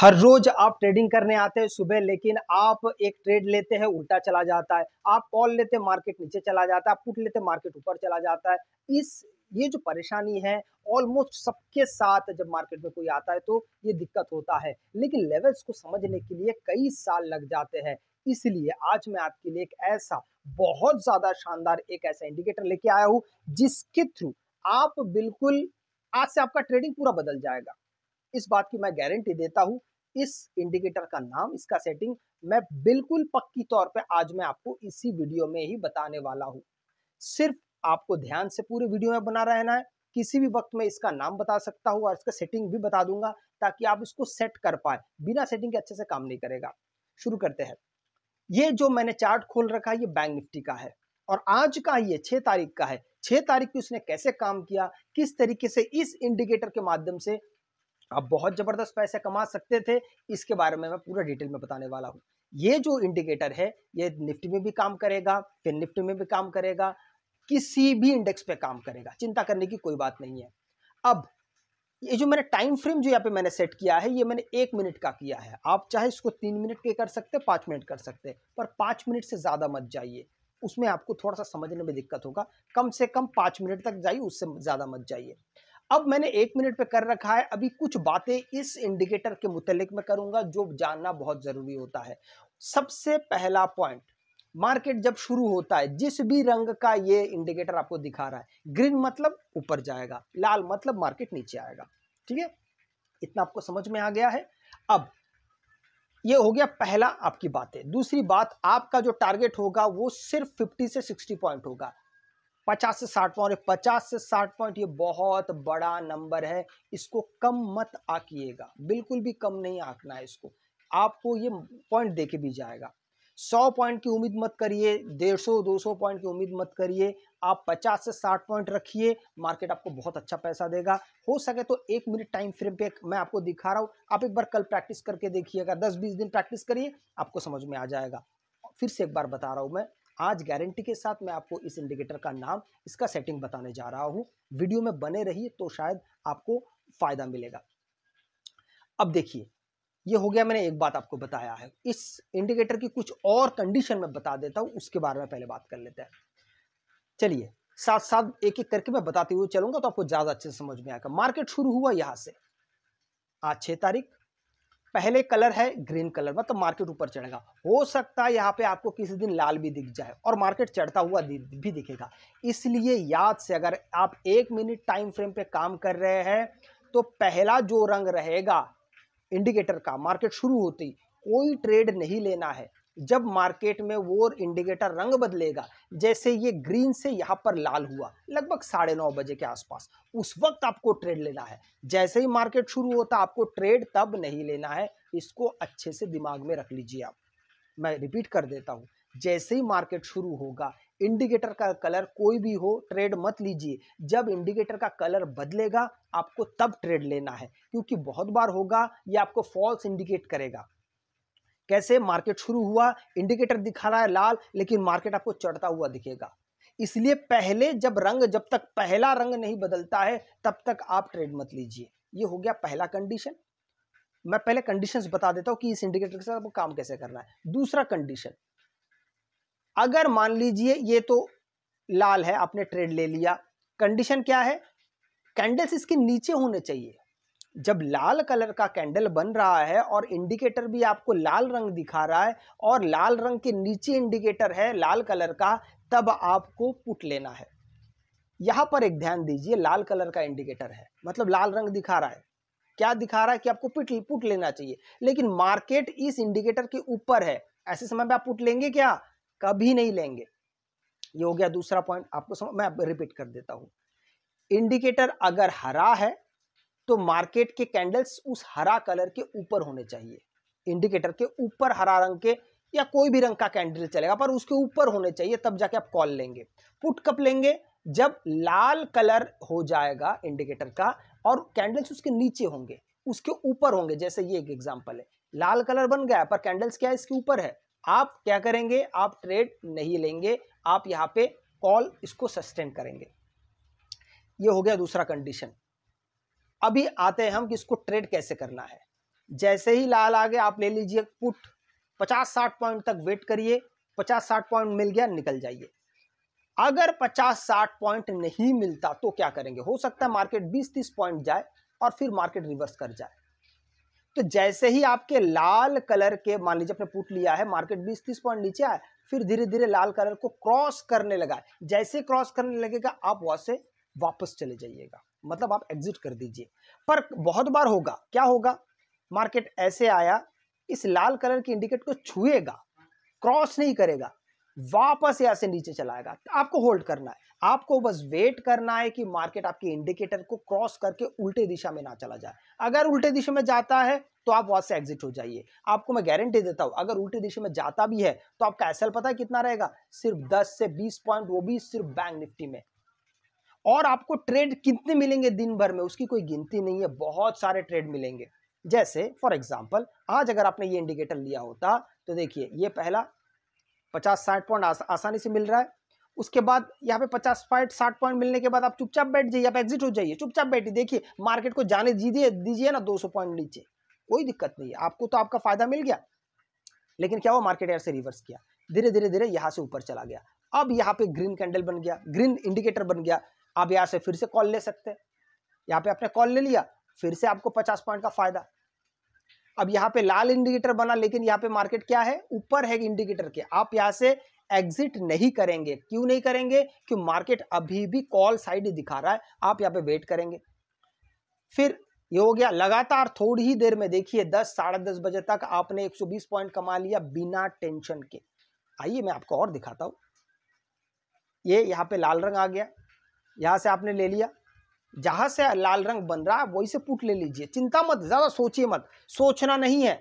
हर रोज आप ट्रेडिंग करने आते हैं सुबह लेकिन आप एक ट्रेड लेते हैं उल्टा चला जाता है आप कॉल लेते हैं मार्केट नीचे चला जाता है पुट लेते मार्केट ऊपर चला जाता है इस ये जो परेशानी है ऑलमोस्ट सबके साथ जब मार्केट में कोई आता है तो ये दिक्कत होता है लेकिन लेवल्स को समझने के लिए कई साल लग जाते हैं इसलिए आज मैं आपके लिए एक ऐसा बहुत ज़्यादा शानदार एक ऐसा इंडिकेटर लेके आया हूँ जिसके थ्रू आप बिल्कुल आज से आपका ट्रेडिंग पूरा बदल जाएगा इस बात की मैं गारंटी देता हूँ इस इंडिकेटर का नाम इसका सेटिंग मैं बिल्कुल पक्की तौर पे आज मैं आपको इसी वीडियो में ही बताने वाला हूँ सिर्फ आपको ध्यान से पूरे वीडियो में बना रहना है किसी भी वक्त में इसका नाम बता सकता हूँ और इसका सेटिंग भी बता दूंगा ताकि आप इसको सेट कर पाए बिना सेटिंग के अच्छे से काम नहीं करेगा शुरू करते हैं ये जो मैंने चार्ट खोल रखा है ये बैंक निफ्टी का है और आज का ये छह तारीख का है छह तारीख की उसने कैसे काम किया किस तरीके से इस इंडिकेटर के माध्यम से आप बहुत ज़बरदस्त पैसे कमा सकते थे इसके बारे में मैं पूरा डिटेल में बताने वाला हूँ ये जो इंडिकेटर है ये निफ्टी में भी काम करेगा फिर निफ्टी में भी काम करेगा किसी भी इंडेक्स पे काम करेगा चिंता करने की कोई बात नहीं है अब ये जो मैंने टाइम फ्रेम जो यहाँ पे मैंने सेट किया है ये मैंने एक मिनट का किया है आप चाहे इसको तीन मिनट के कर सकते पाँच मिनट कर सकते पर पाँच मिनट से ज़्यादा मत जाइए उसमें आपको थोड़ा सा समझने में दिक्कत होगा कम से कम पाँच मिनट तक जाइए उससे ज़्यादा मत जाइए अब मैंने एक मिनट पे कर रखा है अभी कुछ बातें इस इंडिकेटर के मुतलिक मैं करूंगा जो जानना बहुत ज़रूरी होता है सबसे पहला पॉइंट मार्केट जब शुरू होता है जिस भी रंग का ये इंडिकेटर आपको दिखा रहा है ग्रीन मतलब ऊपर जाएगा लाल मतलब मार्केट नीचे आएगा ठीक है इतना आपको समझ में आ गया है अब ये हो गया पहला आपकी बात है दूसरी बात आपका जो टारगेट होगा वो सिर्फ 50 से 60 पॉइंट होगा पचास से साठ पॉइंट पचास से साठ पॉइंट ये बहुत बड़ा नंबर है इसको कम मत आकीयेगा बिल्कुल भी कम नहीं आंकना है इसको आपको ये पॉइंट देके भी जाएगा सौ पॉइंट की उम्मीद मत करिए डेढ़ सौ दो सौ पॉइंट की उम्मीद मत करिए आप पचास से साठ पॉइंट रखिए मार्केट आपको बहुत अच्छा पैसा देगा हो सके तो एक मिनट टाइम फ्रेम पे मैं आपको दिखा रहा हूँ आप एक बार कल प्रैक्टिस करके देखिएगा दस बीस दिन प्रैक्टिस करिए आपको समझ में आ जाएगा फिर से एक बार बता रहा हूँ मैं आज गारंटी के साथ मैं आपको इस इंडिकेटर का नाम इसका सेटिंग बताने जा रहा हूँ वीडियो में बने रहिए तो शायद आपको फ़ायदा मिलेगा अब देखिए ये हो गया मैंने एक बात आपको बताया है इस इंडिकेटर की कुछ और कंडीशन में बता देता हूँ उसके बारे में पहले बात कर लेते हैं चलिए साथ साथ एक एक करके मैं बताते हुए चलूंगा तो आपको ज़्यादा अच्छे से समझ में आएगा मार्केट शुरू हुआ यहां से आज छह तारीख पहले कलर है ग्रीन कलर मतलब मार्केट ऊपर चढ़ेगा हो सकता है यहाँ पे आपको किसी दिन लाल भी दिख जाए और मार्केट चढ़ता हुआ भी दिखेगा इसलिए याद से अगर आप एक मिनट टाइम फ्रेम पे काम कर रहे हैं तो पहला जो रंग रहेगा इंडिकेटर का मार्केट शुरू होती कोई ट्रेड नहीं लेना है जब मार्केट में वो इंडिकेटर रंग बदलेगा जैसे ये ग्रीन से यहाँ पर लाल हुआ लगभग साढ़े नौ बजे के आसपास उस वक्त आपको ट्रेड लेना है जैसे ही मार्केट शुरू होता आपको ट्रेड तब नहीं लेना है इसको अच्छे से दिमाग में रख लीजिए आप मैं रिपीट कर देता हूँ जैसे ही मार्केट शुरू होगा इंडिकेटर का कलर कोई भी हो ट्रेड मत लीजिए जब इंडिकेटर का कलर बदलेगा आपको तब ट्रेड लेना है क्योंकि बहुत बार होगा ये आपको फॉल्स इंडिकेट करेगा कैसे मार्केट शुरू हुआ इंडिकेटर दिखा रहा है लाल लेकिन मार्केट आपको चढ़ता हुआ दिखेगा इसलिए पहले जब रंग जब तक पहला रंग नहीं बदलता है तब तक आप ट्रेड मत लीजिए ये हो गया पहला कंडीशन मैं पहले कंडीशंस बता देता हूं कि इस इंडिकेटर के साथ आपको काम कैसे करना है दूसरा कंडीशन अगर मान लीजिए ये तो लाल है आपने ट्रेड ले लिया कंडीशन क्या है कैंडल्स इसके नीचे होने चाहिए जब लाल कलर का कैंडल बन रहा है और इंडिकेटर भी आपको लाल रंग दिखा रहा है और लाल रंग के नीचे इंडिकेटर है लाल कलर का तब आपको पुट लेना है यहाँ पर एक ध्यान दीजिए लाल कलर का इंडिकेटर है मतलब लाल रंग दिखा रहा है क्या दिखा रहा है कि आपको पुट पुट लेना चाहिए लेकिन मार्केट इस इंडिकेटर के ऊपर है ऐसे समय में आप पुट लेंगे क्या कभी नहीं लेंगे ये हो गया दूसरा पॉइंट आपको समझ मैं रिपीट कर देता हूँ इंडिकेटर अगर हरा है तो मार्केट के कैंडल्स उस हरा कलर के ऊपर होने चाहिए इंडिकेटर के ऊपर हरा रंग के या कोई भी रंग का कैंडल चलेगा पर उसके ऊपर होने चाहिए तब जाके आप कॉल लेंगे पुट कप लेंगे जब लाल कलर हो जाएगा इंडिकेटर का और कैंडल्स उसके नीचे होंगे उसके ऊपर होंगे जैसे ये एक एग्जांपल है लाल कलर बन गया पर कैंडल्स क्या है इसके ऊपर है आप क्या करेंगे आप ट्रेड नहीं लेंगे आप यहाँ पे कॉल इसको सस्टेन करेंगे ये हो गया दूसरा कंडीशन अभी आते हैं हम कि इसको ट्रेड कैसे करना है जैसे ही लाल आगे आप ले लीजिए पुट पचास साठ पॉइंट तक वेट करिए पचास साठ पॉइंट मिल गया निकल जाइए अगर पचास साठ पॉइंट नहीं मिलता तो क्या करेंगे हो सकता है मार्केट बीस तीस पॉइंट जाए और फिर मार्केट रिवर्स कर जाए तो जैसे ही आपके लाल कलर के मान लीजिए आपने पुट लिया है मार्केट बीस तीस पॉइंट नीचे आए फिर धीरे धीरे लाल कलर को क्रॉस करने लगा जैसे क्रॉस करने लगेगा आप वहां से वापस चले जाइएगा मतलब आप एग्जिट कर दीजिए पर बहुत बार होगा क्या होगा मार्केट ऐसे आया इस लाल कलर के इंडिकेट को छुएगा क्रॉस नहीं करेगा वापस यहाँ से नीचे चलाएगा आपको होल्ड करना है आपको बस वेट करना है कि मार्केट आपके इंडिकेटर को क्रॉस करके उल्टे दिशा में ना चला जाए अगर उल्टे दिशा में जाता है तो आप वहां से एग्जिट हो जाइए आपको मैं गारंटी देता हूं अगर उल्टे दिशा में जाता भी है तो आपका एसएल पता है कितना रहेगा सिर्फ 10 से 20 पॉइंट वो भी सिर्फ बैंक निफ्टी में और आपको ट्रेड कितने मिलेंगे दिन भर में उसकी कोई गिनती नहीं है बहुत सारे ट्रेड मिलेंगे जैसे फॉर एग्जाम्पल आज अगर आपने ये इंडिकेटर लिया होता तो देखिए ये पहला पचास साठ पॉइंट आस, आसानी से मिल रहा है उसके बाद यहाँ पे पचास पॉइंट साठ पॉइंट मिलने के बाद आप चुपचाप बैठ जाइए आप एग्जिट हो जाइए चुपचाप बैठिए देखिए मार्केट को जाने दीजिए दीजिए ना दो सौ पॉइंट नीचे कोई दिक्कत नहीं है आपको तो आपका फ़ायदा मिल गया लेकिन क्या हुआ मार्केट यार से रिवर्स किया धीरे धीरे धीरे यहाँ से ऊपर चला गया अब यहाँ पे ग्रीन कैंडल बन गया ग्रीन इंडिकेटर बन गया आप यहाँ से फिर से कॉल ले सकते हैं यहाँ पे आपने कॉल ले लिया फिर से आपको पचास पॉइंट का फायदा अब यहाँ पे लाल इंडिकेटर बना लेकिन यहाँ पे मार्केट क्या है ऊपर है इंडिकेटर के आप यहाँ से एग्जिट नहीं करेंगे क्यों नहीं करेंगे क्यों मार्केट अभी भी कॉल साइड दिखा रहा है आप यहाँ पे वेट करेंगे फिर ये हो गया लगातार थोड़ी ही देर में देखिए दस साढ़े दस बजे तक आपने 120 पॉइंट कमा लिया बिना टेंशन के आइए मैं आपको और दिखाता हूं ये यहाँ पे लाल रंग आ गया यहाँ से आपने ले लिया जहाँ से लाल रंग बन रहा है वही से पुट ले लीजिए चिंता मत ज़्यादा सोचिए मत सोचना नहीं है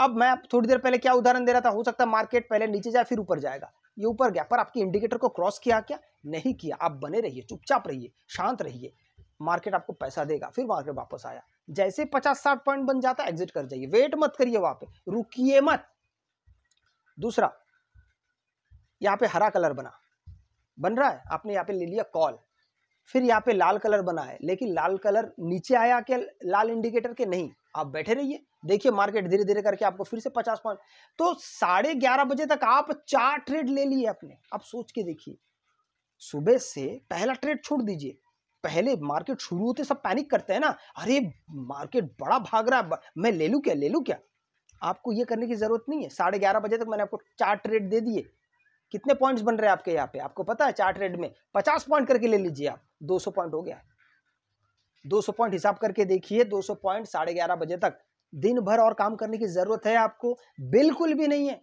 अब मैं थोड़ी देर पहले क्या उदाहरण दे रहा था हो सकता है मार्केट पहले नीचे जाए फिर ऊपर जाएगा ये ऊपर गया पर आपके इंडिकेटर को क्रॉस किया क्या नहीं किया आप बने रहिए चुपचाप रहिए शांत रहिए मार्केट आपको पैसा देगा फिर मार्केट वापस आया जैसे पचास साठ पॉइंट बन जाता एग्जिट कर जाइए वेट मत करिए वहां पे रुकिए मत दूसरा यहाँ पे हरा कलर बना बन रहा है आपने यहाँ पे ले लिया कॉल फिर यहाँ पे लाल कलर बना है लेकिन लाल कलर नीचे आया क्या लाल इंडिकेटर के नहीं आप बैठे रहिए देखिए मार्केट धीरे धीरे करके आपको फिर से पचास पॉइंट तो साढ़े ग्यारह बजे तक आप चार ट्रेड ले लिए आपने आप सोच के देखिए सुबह से पहला ट्रेड छोड़ दीजिए पहले मार्केट शुरू होते सब पैनिक करते हैं ना अरे मार्केट बड़ा भाग रहा है मैं ले लू क्या ले लू क्या आपको ये करने की ज़रूरत नहीं है साढ़े ग्यारह बजे तक मैंने आपको चार ट्रेड दे दिए कितने पॉइंट्स बन रहे हैं आपके यहाँ पे आपको पता है चार्ट रेड में पचास पॉइंट करके ले लीजिए आप दो सौ पॉइंट हो गया दो सौ पॉइंट हिसाब करके देखिए दो सौ पॉइंट साढ़े ग्यारह बजे तक दिन भर और काम करने की ज़रूरत है आपको बिल्कुल भी नहीं है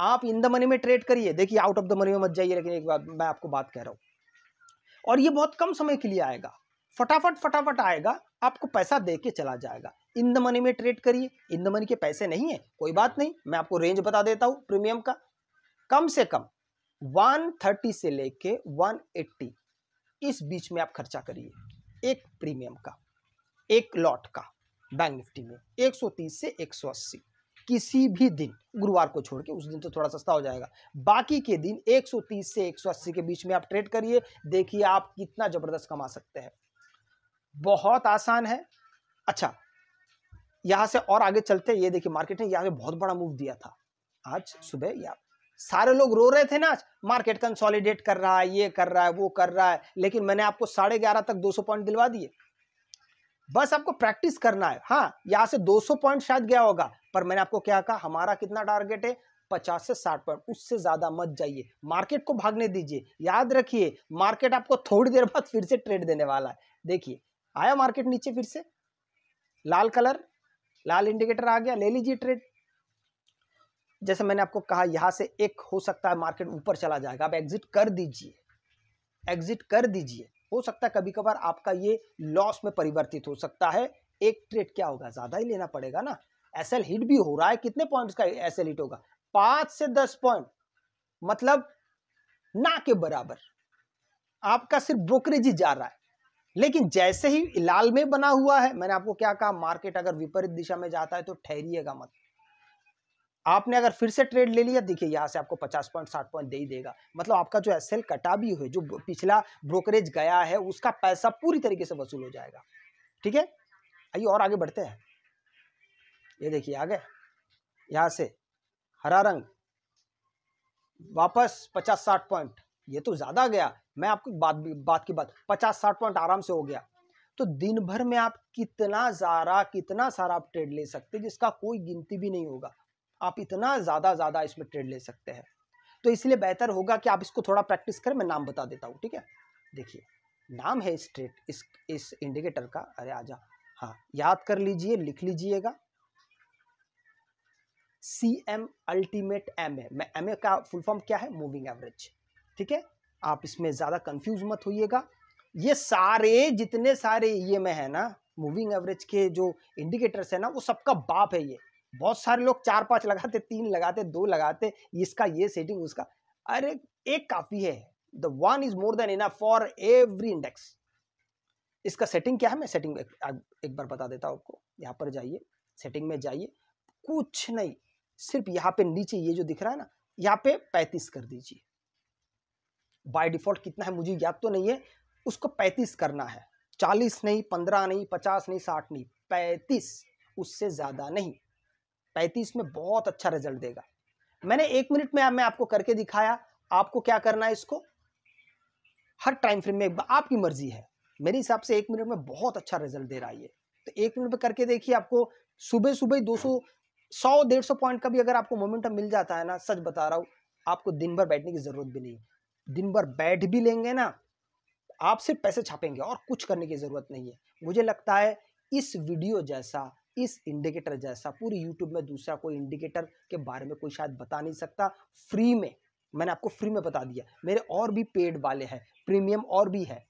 आप इन द मनी में ट्रेड करिए देखिए आउट ऑफ द मनी में मत जाइए लेकिन एक बात मैं आपको बात कह रहा हूँ और ये बहुत कम समय के लिए आएगा फटाफट फटाफट आएगा आपको पैसा दे के चला जाएगा इन द मनी में ट्रेड करिए इन द मनी के पैसे नहीं है कोई बात नहीं मैं आपको रेंज बता देता हूँ प्रीमियम का कम से कम 130 से लेके 180 इस बीच में आप खर्चा करिए एक प्रीमियम का एक लॉट का बैंक निफ्टी में 130 से 180 किसी भी दिन गुरुवार को छोड़ के उस दिन तो थोड़ा सस्ता हो जाएगा बाकी के दिन 130 से 180 के बीच में आप ट्रेड करिए देखिए आप कितना ज़बरदस्त कमा सकते हैं बहुत आसान है अच्छा यहाँ से और आगे चलते ये देखिए मार्केट ने यहाँ पे बहुत बड़ा मूव दिया था आज सुबह या सारे लोग रो रहे थे ना मार्केट कंसोलिडेट कर रहा है ये कर रहा है वो कर रहा है लेकिन मैंने आपको साढ़े ग्यारह तक 200 पॉइंट दिलवा दिए बस आपको प्रैक्टिस करना है हाँ यहाँ से 200 पॉइंट शायद गया होगा पर मैंने आपको क्या कहा हमारा कितना टारगेट है पचास से साठ पॉइंट उससे ज़्यादा मत जाइए मार्केट को भागने दीजिए याद रखिए मार्केट आपको थोड़ी देर बाद फिर से ट्रेड देने वाला है देखिए आया मार्केट नीचे फिर से लाल कलर लाल इंडिकेटर आ गया ले लीजिए ट्रेड जैसे मैंने आपको कहा यहाँ से एक हो सकता है मार्केट ऊपर चला जाएगा आप एग्जिट कर दीजिए एग्जिट कर दीजिए हो सकता है कभी कभार आपका ये लॉस में परिवर्तित हो सकता है एक ट्रेड क्या होगा ज़्यादा ही लेना पड़ेगा ना एस एल हिट भी हो रहा है कितने पॉइंट्स का एस एल हिट होगा पांच से दस पॉइंट मतलब ना के बराबर आपका सिर्फ ब्रोकरेज ही जा रहा है लेकिन जैसे ही लाल में बना हुआ है मैंने आपको क्या कहा मार्केट अगर विपरीत दिशा में जाता है तो ठहरिएगा मत आपने अगर फिर से ट्रेड ले लिया देखिए यहाँ से आपको 50 पॉइंट 60 पॉइंट दे ही देगा मतलब आपका जो एस कटा भी हुए जो पिछला ब्रोकरेज गया है उसका पैसा पूरी तरीके से वसूल हो जाएगा ठीक है आइए और आगे बढ़ते हैं ये देखिए आगे यहाँ से हरा रंग वापस पचास साठ पॉइंट ये तो ज़्यादा गया मैं आपको बात बात की बात पचास साठ पॉइंट आराम से हो गया तो दिन भर में आप कितना सारा कितना सारा आप ट्रेड ले सकते जिसका कोई गिनती भी नहीं होगा आप इतना ज़्यादा ज़्यादा इसमें ट्रेड ले सकते हैं तो इसलिए बेहतर होगा कि आप इसको थोड़ा प्रैक्टिस करें मैं नाम बता देता हूँ ठीक है देखिए नाम है इस ट्रेड इस इस इंडिकेटर का अरे आजा हाँ याद कर लीजिए लिख लीजिएगा C M ultimate M A मैं एम ए का फुल फॉर्म क्या है मूविंग एवरेज ठीक है आप इसमें ज़्यादा कंफ्यूज मत होइएगा ये सारे जितने सारे ई e एम है ना मूविंग एवरेज के जो इंडिकेटर्स है ना वो सबका बाप है ये बहुत सारे लोग चार पांच लगाते तीन लगाते दो लगाते इसका ये सेटिंग उसका अरे एक काफ़ी है the one is more than enough for every index इसका सेटिंग क्या है मैं सेटिंग एक, एक बार बता देता हूँ आपको यहाँ पर जाइए सेटिंग में जाइए कुछ नहीं सिर्फ यहाँ पे नीचे ये जो दिख रहा है ना यहाँ पे पैंतीस कर दीजिए बाय डिफॉल्ट कितना है मुझे याद तो नहीं है उसको पैंतीस करना है चालीस नहीं पंद्रह नहीं पचास नहीं साठ नहीं पैंतीस उससे ज़्यादा नहीं पैंतीस में बहुत अच्छा रिजल्ट देगा मैंने एक मिनट में मैं आपको करके दिखाया आपको क्या करना है इसको हर टाइम फ्रेम में आपकी मर्जी है मेरे हिसाब से एक मिनट में बहुत अच्छा रिजल्ट दे रहा है ये तो एक मिनट में करके देखिए आपको सुबह सुबह दो सौ सौ डेढ़ सौ पॉइंट का भी अगर आपको मोमेंटम मिल जाता है ना सच बता रहा हूँ आपको दिन भर बैठने की ज़रूरत भी नहीं दिन भर बैठ भी लेंगे ना आप सिर्फ पैसे छापेंगे और कुछ करने की ज़रूरत नहीं है मुझे लगता है इस वीडियो जैसा इस इंडिकेटर जैसा पूरी यूट्यूब में दूसरा कोई इंडिकेटर के बारे में कोई शायद बता नहीं सकता फ्री में मैंने आपको फ्री में बता दिया मेरे और भी पेड वाले हैं प्रीमियम और भी है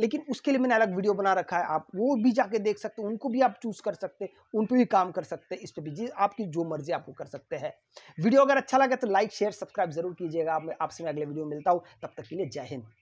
लेकिन उसके लिए मैंने अलग वीडियो बना रखा है आप वो भी जाके देख सकते हैं उनको भी आप चूज़ कर सकते हैं उन पर भी काम कर सकते हैं इस पर भी जी आपकी जो मर्जी आपको कर सकते हैं वीडियो अगर अच्छा लगे तो लाइक शेयर सब्सक्राइब जरूर कीजिएगा आपसे मैं अगले वीडियो मिलता हूँ तब तक के लिए जय हिंद